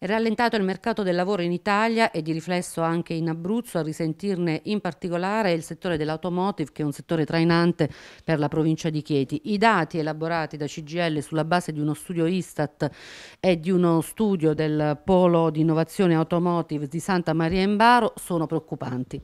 È Rallentato il mercato del lavoro in Italia e di riflesso anche in Abruzzo, a risentirne in particolare il settore dell'automotive, che è un settore trainante per la provincia di Chieti. I dati elaborati da CGL sulla base di uno studio Istat e di uno studio del Polo di Innovazione Automotive di Santa Maria in Baro sono preoccupanti.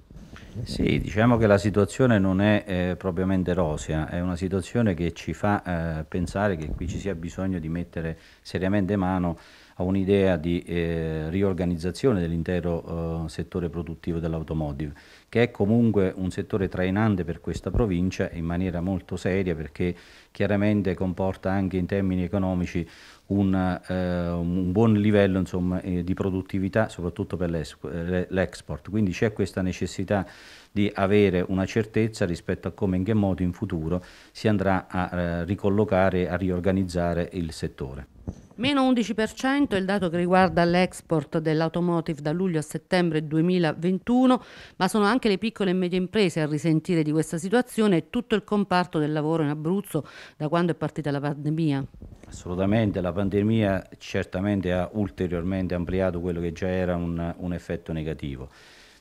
Sì, diciamo che la situazione non è eh, propriamente rosea, è una situazione che ci fa eh, pensare che qui ci sia bisogno di mettere seriamente mano a un'idea di eh, riorganizzazione dell'intero eh, settore produttivo dell'automotive, che è comunque un settore trainante per questa provincia in maniera molto seria perché chiaramente comporta anche in termini economici un, eh, un buon livello insomma, eh, di produttività soprattutto per l'export. Quindi c'è questa necessità di avere una certezza rispetto a come e in che modo in futuro si andrà a eh, ricollocare, a riorganizzare il settore. Meno 11% è il dato che riguarda l'export dell'automotive da luglio a settembre 2021, ma sono anche le piccole e medie imprese a risentire di questa situazione e tutto il comparto del lavoro in Abruzzo da quando è partita la pandemia. Assolutamente, la pandemia certamente ha ulteriormente ampliato quello che già era un, un effetto negativo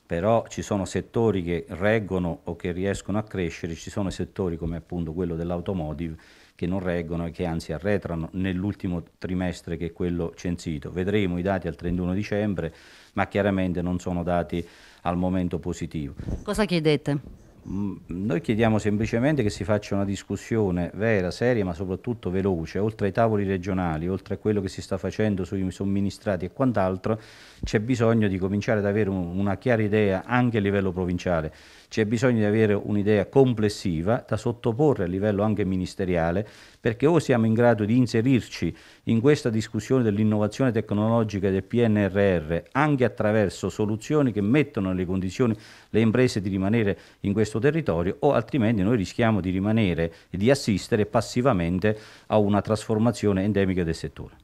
però ci sono settori che reggono o che riescono a crescere, ci sono settori come appunto quello dell'automotive che non reggono e che anzi arretrano nell'ultimo trimestre che è quello censito. Vedremo i dati al 31 dicembre, ma chiaramente non sono dati al momento positivo. Cosa chiedete? Mm, noi chiediamo semplicemente che si faccia una discussione vera, seria, ma soprattutto veloce, oltre ai tavoli regionali, oltre a quello che si sta facendo sui somministrati e quant'altro, c'è bisogno di cominciare ad avere un, una chiara idea anche a livello provinciale, c'è bisogno di avere un'idea complessiva da sottoporre a livello anche ministeriale, perché o siamo in grado di inserirci in questa discussione dell'innovazione tecnologica del PNRR anche attraverso soluzioni che mettono nelle condizioni le imprese di rimanere in questo questo territorio o altrimenti noi rischiamo di rimanere e di assistere passivamente a una trasformazione endemica del settore.